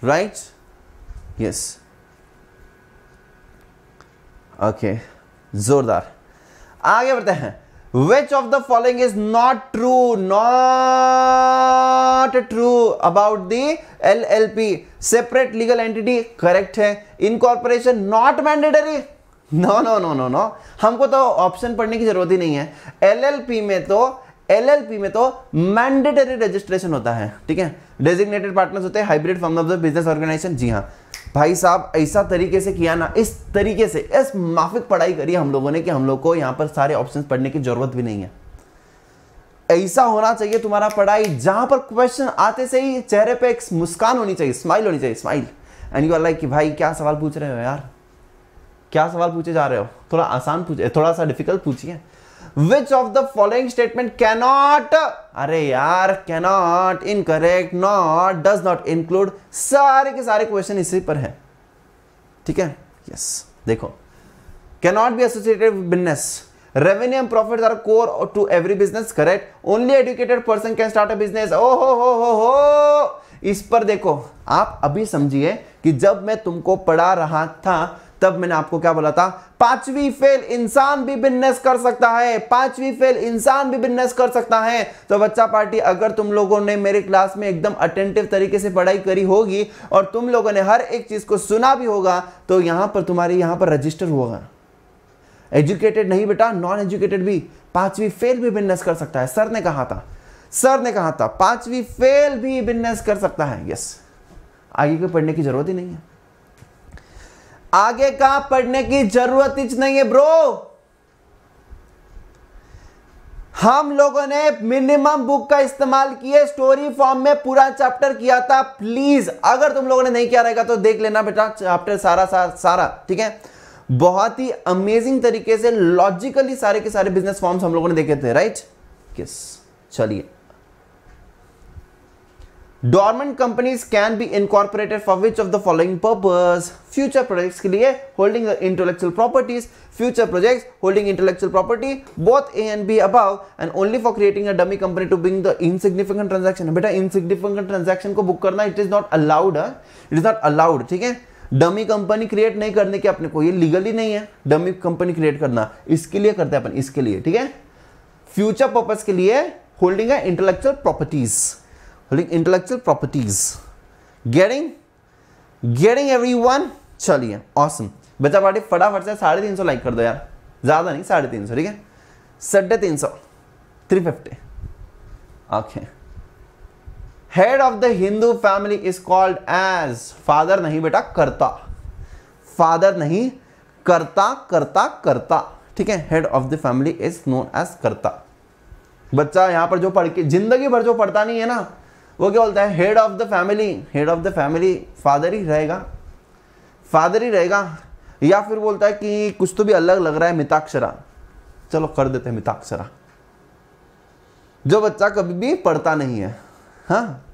right yes okay zordar aage badhte hain which of the following is not true not true about the llp separate legal entity correct hai incorporation not mandatory no no no no no हमको तो option पढ़ने की जरूरत ही नहीं है llp में तो LLP में तो मैंडेटरी रजिस्ट्रेशन होता है ठीक है डेजिग्नेटेड पार्टनर्स होते हैं hybrid form of the business organisation जी हाँ भाई साहब ऐसा तरीके से किया ना इस तरीके से इस माफिक पढ़ाई करी हम लोगों ने कि हम लोग को यहाँ पर सारे ऑप्शन पढ़ने की ज़रूरत भी नहीं है ऐसा होना चाहिए तुम्हारा पढ़ाई जहां पर क्वेश्चन आते से ही चेहरे पे एक मुस्कान होनी चाहिए स्माइल होनी चाहिए smile and you are like कि भाई क्या सवाल पूछ रहे हो यार क्या सवाल पूछे जा रहे हो थोड़ा आसान पूछे थोड़ा सा डिफिकल्ट पूछिए which of the following statement cannot अरे यार cannot incorrect not does not include सारे के सारे क्वेश्चन इसी पर है ठीक है यस देखो cannot be associated business revenue and profit are core to every business correct only educated person can start a business ओ हो हो हो हो इस पर देखो आप अभी समझिए कि जब मैं तुमको पढ़ा रहा था तब मैंने आपको क्या बोला था पांचवी फेल इंसान भी बिजनेस कर सकता है पांचवी फेल इंसान भी बिजनेस कर सकता है तो बच्चा पार्टी अगर तुम लोगों ने मेरे क्लास में एकदम अटेंटिव तरीके से पढ़ाई करी होगी और तुम लोगों ने हर एक चीज को सुना भी होगा तो यहां पर तुम्हारे यहां पर रजिस्टर होगा एजुकेटेड नहीं बेटा नॉन एजुकेटेड भी पांचवी फेल भी बिजनेस कर सकता है सर ने कहा था सर ने कहा था पांचवी फेल भी बिजनेस कर सकता है यस आगे को पढ़ने की जरूरत ही नहीं है आगे का पढ़ने की जरूरत ही नहीं है ब्रो हम लोगों ने मिनिमम बुक का इस्तेमाल किए स्टोरी फॉर्म में पूरा चैप्टर किया था प्लीज अगर तुम लोगों ने नहीं किया रहेगा तो देख लेना बेटा चैप्टर सारा सारा सारा ठीक है बहुत ही अमेजिंग तरीके से लॉजिकली सारे के सारे बिजनेस फॉर्म्स हम लोगों ने देखे थे राइट किस चलिए dormant companies can be incorporated for which of the following purpose future projects के लिए holding intellectual properties future projects holding intellectual property both A and B above and only for creating a dummy company to bring the insignificant transaction बेटा insignificant transaction को book करना it is not allowed it is not allowed ठीक है dummy company create नहीं करने के अपने को ये लीगली नहीं है डमी कंपनी क्रिएट करना इसके लिए करते हैं अपन इसके लिए ठीक है फ्यूचर पर्पज के लिए होल्डिंग है intellectual properties properties getting getting every one चलिए ऑसम बच्चा पार्टी फटाफट से साढ़े तीन सौ लाइक कर दो यार ज़्यादा नहीं साढ़े तीन सौ ठीक है साढ़े तीन सौ three fifty okay head of the Hindu family is called as father नहीं बेटा करता फादर नहीं करता करता करता ठीक है head of the family is known as karta बच्चा यहां पर जो पढ़ के जिंदगी भर जो पढ़ता नहीं है ना वो क्या बोलता है head of the family head of the family father ही रहेगा फादर ही रहेगा या फिर बोलता है कि कुछ तो भी अलग लग रहा है मिताक्षरा चलो कर देते हैं मिताक्षरा जो बच्चा कभी भी पढ़ता नहीं है हाँ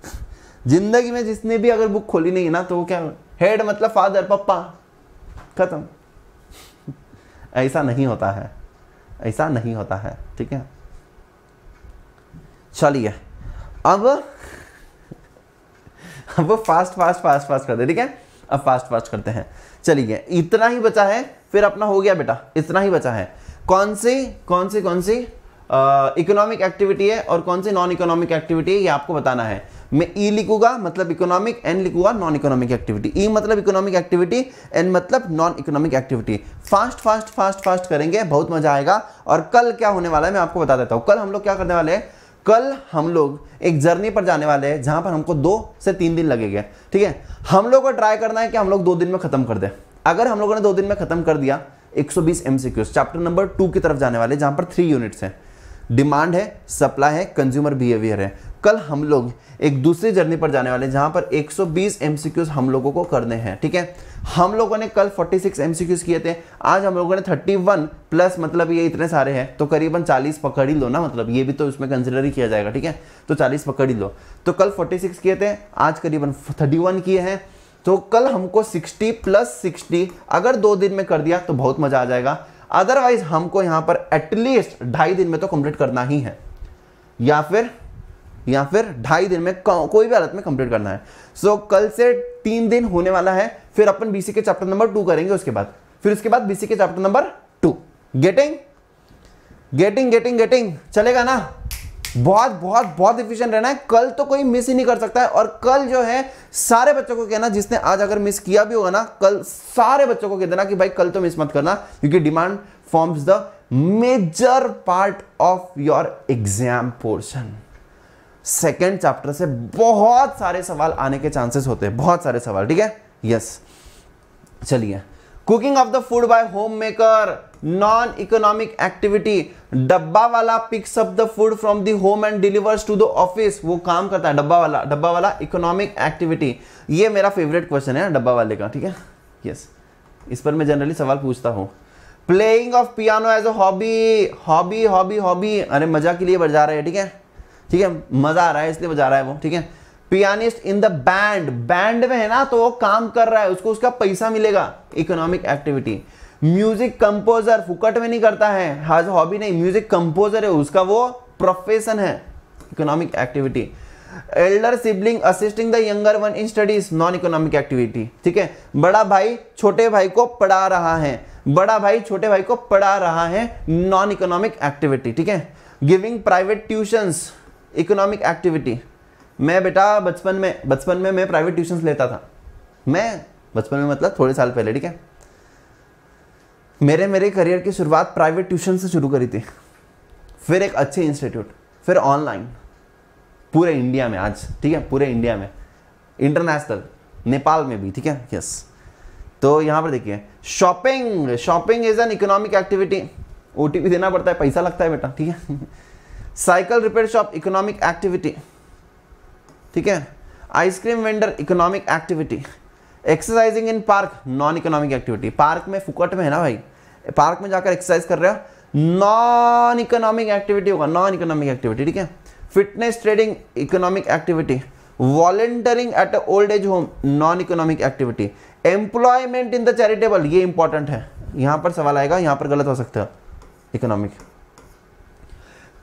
जिंदगी में जिसने भी अगर बुक खोली नहीं है ना तो वो क्या हेड मतलब फादर पप्पा खत्म ऐसा नहीं होता है ऐसा नहीं होता है ठीक है चलिए अब अब वो फास्ट फास्ट फास्ट फास्ट करते ठीक है अब फास्ट फास्ट करते हैं चलिए इतना ही बचा है फिर अपना हो गया बेटा इतना ही बचा है कौन सी कौन सी कौन सी इकोनॉमिक एक्टिविटी है और कौन सी नॉन इकोनॉमिक एक्टिविटी है ये आपको बताना है मैं ई e लिखूंगा मतलब इकोनॉमिक एन लिखूंगा नॉन इकोनॉमिक एक्टिविटी ई मतलब इकोनॉमिक एक्टिविटी एन मतलब non economic activity fast fast fast fast करेंगे बहुत मजा आएगा और कल क्या होने वाला है मैं आपको बता देता हूँ कल हम लोग क्या करने वाले हैं कल हम लोग एक जर्नी पर जाने वाले हैं जहां पर हमको दो से तीन दिन लगेंगे ठीक है हम लोग को ट्राई करना है कि हम लोग दो दिन में खत्म कर दें अगर हम लोगों ने दो दिन में खत्म कर दिया 120 एमसीक्यूज चैप्टर नंबर टू की तरफ जाने वाले जहां पर थ्री यूनिट्स हैं डिमांड है सप्लाई है कंज्यूमर बिहेवियर है कल हम लोग एक दूसरी जर्नी पर जाने वाले हैं जहां पर 120 एमसीक्यूज हम लोगों को करने हैं ठीक है हम लोगों ने कल 46 एमसीक्यूज किए थे आज हम लोगों ने 31 प्लस मतलब ये इतने सारे हैं तो करीबन 40 पकड़ ही लो ना मतलब ये भी तो उसमें कंसिडर ही किया जाएगा ठीक है तो 40 पकड़ ही लो तो कल 46 किए थे आज करीबन 31 किए हैं तो कल हमको 60 प्लस 60 अगर दो दिन में कर दिया तो बहुत मजा आ जाएगा अदरवाइज हमको यहाँ पर एटलीस्ट ढाई दिन में तो कंप्लीट करना ही है या फिर या फिर ढाई दिन में कोई भी हालत में कंप्लीट करना है सो so, कल से तीन दिन होने वाला है फिर अपन बीसी के चैप्टर नंबर टू करेंगे उसके बाद फिर उसके बाद बीसी के chapter number two getting getting getting getting चलेगा ना बहुत बहुत बहुत इफिशियंट रहना है कल तो कोई मिस ही नहीं कर सकता है और कल जो है सारे बच्चों को कहना जिसने आज अगर मिस किया भी होगा ना कल सारे बच्चों को कह देना कि भाई कल तो मिस मत करना क्योंकि demand forms the major part of your exam portion second chapter से बहुत सारे सवाल आने के चांसेस होते हैं बहुत सारे सवाल ठीक है यस चलिए cooking of the food by home maker non economic activity dabbawala picks up the food from the home and delivers to the office वो काम करता है डब्बा वाला डब्बा वाला इकोनॉमिक एक्टिविटी ये मेरा फेवरेट क्वेश्चन है डब्बा वाले का ठीक है यस yes. इस पर मैं जनरली सवाल पूछता हूँ playing of piano as a hobby hobby hobby hobby अरे मजा के लिए बजा रहे हैं ठीक है ठीक है मजा आ रहा है इसलिए बजा रहा है वो ठीक है pianist in the band band में है ना तो वो काम कर रहा है उसको उसका पैसा मिलेगा इकोनॉमिक एक्टिविटी म्यूजिक कंपोजर फुकट में नहीं करता है हाज हॉबी नहीं म्यूजिक कंपोजर है उसका वो प्रोफेशन है economic activity elder sibling assisting the younger one in studies non economic activity ठीक है बड़ा भाई छोटे भाई को पढ़ा रहा है बड़ा भाई छोटे भाई को पढ़ा रहा है नॉन इकोनॉमिक एक्टिविटी ठीक है giving private tuitions economic activity मैं बेटा बचपन में बचपन में मैं प्राइवेट ट्यूशन्स लेता था मैं बचपन में मतलब थोड़े साल पहले ठीक है मेरे मेरे करियर की शुरुआत प्राइवेट ट्यूशन से शुरू करी थी फिर एक अच्छे इंस्टीट्यूट फिर ऑनलाइन पूरे इंडिया में आज ठीक है पूरे इंडिया में इंटरनेशनल नेपाल में भी ठीक है यस तो यहाँ पर देखिए shopping shopping is an economic activity ओ देना पड़ता है पैसा लगता है बेटा ठीक है cycle repair shop economic activity ठीक है ice cream vendor economic activity exercising in park non economic activity park में फुकट में है ना भाई पार्क में जाकर एक्सरसाइज कर रहे हो नॉन इकोनॉमिक एक्टिविटी होगा नॉन इकोनॉमिक एक्टिविटी ठीक है fitness trading economic activity volunteering at a old age home non economic activity employment in the charitable ये इंपॉर्टेंट है यहां पर सवाल आएगा यहां पर गलत हो सकता है इकोनॉमिक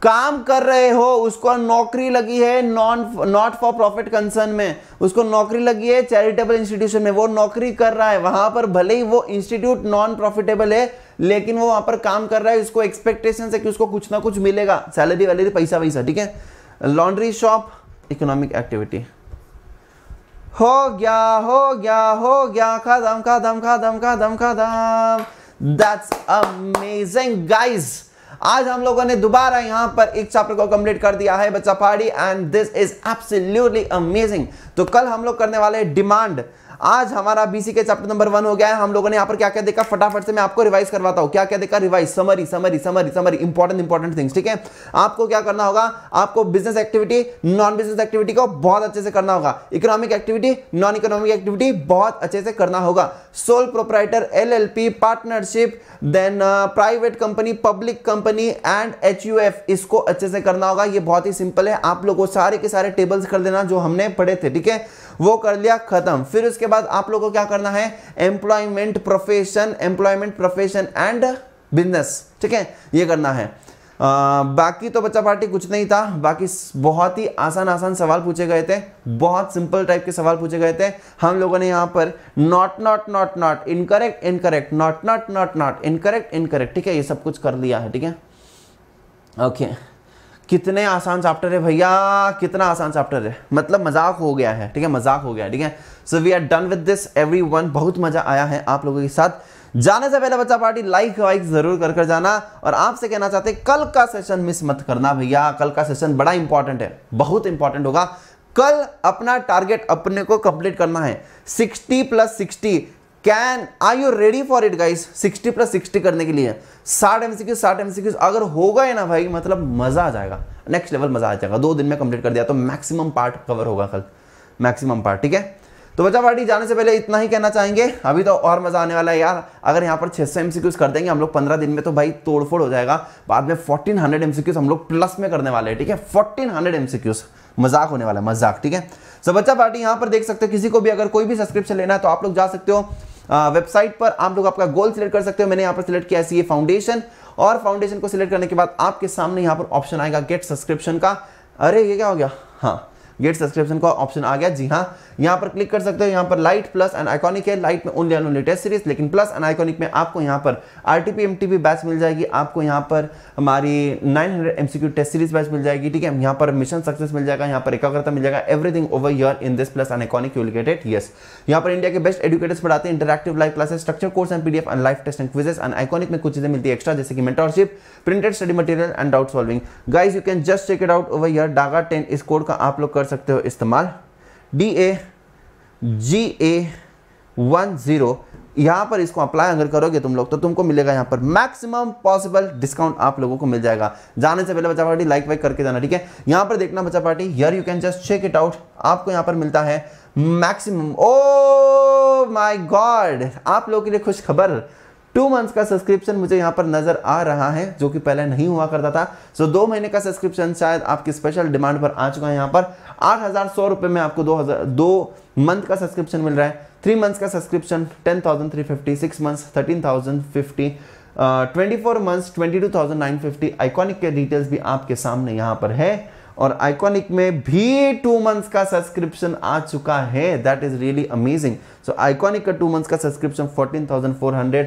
काम कर रहे हो उसको नौकरी लगी है non not for profit concern में उसको नौकरी लगी है चैरिटेबल इंस्टीट्यूशन में वो नौकरी कर रहा है वहां पर भले ही वो इंस्टीट्यूट नॉन प्रॉफिटेबल है लेकिन वो वहां पर काम कर रहा है उसको एक्सपेक्टेशन है कि उसको कुछ ना कुछ मिलेगा सैलरी वैलरी पैसा वैसा ठीक है लॉन्ड्री शॉप इकोनॉमिक एक्टिविटी हो गया हो गया हो गया खा धमका धमका खादम खादम धम दैट्स अमेजिंग गाइज आज हम लोगों ने दोबारा यहां पर एक चैप्टर को कंप्लीट कर दिया है बच्चा पहाड़ी and this is absolutely amazing तो कल हम लोग करने वाले डिमांड आज हमारा बीसी के चैप्टर नंबर वन हो गया है हम लोगों ने यहां पर क्या क्या देखा फटाफट से मैं आपको रिवाइज करवाता हूं क्या क्या देखा revise summary summary summary summary important important things ठीक है आपको क्या करना होगा आपको business activity non business activity को बहुत अच्छे से करना होगा economic activity non economic activity बहुत अच्छे से करना होगा L P partnership then private company public company and H U F इसको अच्छे से करना होगा ये बहुत ही सिंपल है आप लोगों को सारे के सारे टेबल्स कर देना जो हमने पढ़े थे ठीक है वो कर लिया खत्म फिर उसके बाद आप लोगों को क्या करना है employment profession employment profession and business ठीक है ये करना है बाकी तो बच्चा पार्टी कुछ नहीं था बाकी बहुत ही आसान आसान सवाल पूछे गए थे बहुत सिंपल टाइप के सवाल पूछे गए थे हम लोगों ने यहाँ पर not not not not incorrect incorrect not not not not incorrect incorrect ठीक है ये सब कुछ कर लिया है ठीक है ओके कितने आसान चैप्टर है भैया कितना आसान चैप्टर है मतलब मजाक हो गया है ठीक है मजाक हो गया ठीक है so we are done with this every बहुत मजा आया है आप लोगों के साथ जाने से पहले बच्चा पार्टी लाइक वाइक जरूर कर कर जाना और आपसे कहना चाहते हैं कल का सेशन मिस मत करना भैया कल का सेशन बड़ा इंपॉर्टेंट है बहुत इंपॉर्टेंट होगा कल अपना टारगेट अपने को कंप्लीट करना है 60 plus 60 can are you ready for it guys 60 plus 60 करने के लिए 60 एमसीक्यू 60 एमसीक्यू अगर होगा ही ना भाई मतलब मजा आ जाएगा नेक्स्ट लेवल मजा आ जाएगा दो दिन में कंप्लीट कर दिया तो मैक्सिमम पार्ट कवर होगा कल मैक्सिमम पार्ट ठीक है तो बच्चा पार्टी जाने से पहले इतना ही कहना चाहेंगे अभी तो और मज़ा आने वाला है यार अगर यहाँ पर 600 सौ एमसीक्यूज कर देंगे हम लोग पंद्रह दिन में तो भाई तोड़फोड़ हो जाएगा बाद में फोर्टीन हंड्रेड एमसीक्यूज हम लोग प्लस में करने वाले हैं ठीक है फोर्टीन हंड्रेड एमसीक्यूज मजाक होने वाला है मजाक ठीक है सो बच्चा पार्टी यहाँ पर देख सकते हो किसी को भी अगर कोई भी सब्सक्रिप्शन लेना है तो आप लोग जा सकते हो वेबसाइट पर आप लोग आपका गोल सिलेक्ट कर सकते हो मैंने यहाँ पर सिलेक्ट किया ऐसी ये फाउंडेशन और फाउंडेशन को सिलेक्ट करने के बाद आपके सामने यहाँ पर ऑप्शन आएगा गेट सब्सक्रिप्शन का अरे ये क्या हो गया हाँ गेट सब्सक्रिप्शन का ऑप्शन आ गया जी हाँ यहाँ पर क्लिक कर सकते हो यहाँ पर लाइट प्लस एंड आइकॉनिक है लाइट में only and only test series लेकिन प्लस एंड आइकॉनिक में आपको यहाँ पर R T P M T batch मिल जाएगी आपको यहाँ पर हमारी nine hundred M C Q test series batch मिल जाएगी ठीक है यहाँ पर मिशन सक्सेस मिल जाएगा यहाँ पर एकाग्रता मिल जाएगा everything over here in this Plus and Iconic यूलिकेटेड गेट यस यहाँ पर इंडिया के बेस्ट एडुकेटर्स पढ़ाते हैं interactive live classes structure course and PDF and live test and quizzes and Iconic में कुछ चीजें मिलती है एक्स्ट्रा जैसे कि mentorship printed study material and doubt solving guys you can just check it out over here Daga ten इस code का आप लोग कर सकते हो इस्तेमाल D A G A one zero यहाँ पर इसको अप्लाई अगर करोगे तुम लोग तो तुमको मिलेगा यहाँ पर मैक्सिमम पॉसिबल डिस्काउंट आप लोगों को मिल जाएगा जाने से पहले बच्चा पार्टी लाइक वाइक करके जाना ठीक है यहाँ पर देखना बच्चा party here you can just check it out आपको यहाँ पर मिलता है मैक्सिमम ओ माई गॉड आप लोगों के लिए खुश खबर टू मंथ्स का सब्सक्रिप्शन मुझे यहाँ पर नज़र आ रहा है जो कि पहले नहीं हुआ करता था सो दो महीने का सब्सक्रिप्शन शायद आपकी स्पेशल डिमांड पर आ चुका है यहाँ पर आठ हज़ार सौ रुपये में आपको दो हज़ार दो मंथ का सब्सक्रिप्शन मिल रहा है थ्री मंथ्स का subscription ten thousand three fifty six months thirteen thousand fifty twenty four months twenty two thousand nine fifty Iconic के डिटेल्स भी आपके सामने यहाँ पर है और आइकॉनिक में भी टू मंथ्स का सब्सक्रिप्शन आ चुका है that is really amazing so Iconic का टू मंथ्स का सब्सक्रिप्शन 14,400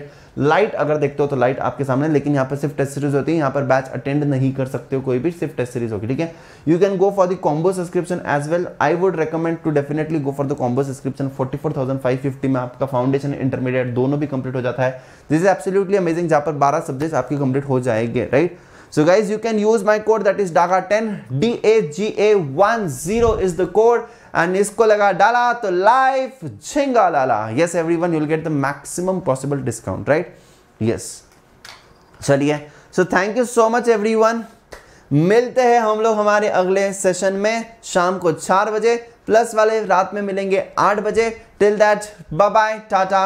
लाइट अगर देखते हो तो लाइट आपके सामने लेकिन यहाँ पर सिर्फ टेस्ट सीरीज होती है यहाँ पर बैच अटेंड नहीं कर सकते हो कोई भी सिर्फ टेस्ट सीरीज होगी ठीक है you can go for the combo subscription as well I would recommend to definitely go for the combo subscription forty में आपका फाउंडेशन इंटरमीडिएट दोनों भी कंप्लीट हो जाता है दिस इज एब्सोल्यूटली अमेजिंग जहां पर बारह सब्जेक्ट आपकी कंप्लीट हो जाएंगे right right? So guys, you can use my code that is DAGA10, D-A-G-A-1-0 is the code and isko laga dala to life झिंगा lala. Yes, everyone, you'll get the maximum possible discount, discount right yes चलिए so thank you so much मिलते हैं हम लोग हमारे अगले session में शाम को चार बजे प्लस वाले रात में मिलेंगे आठ बजे till that bye bye Tata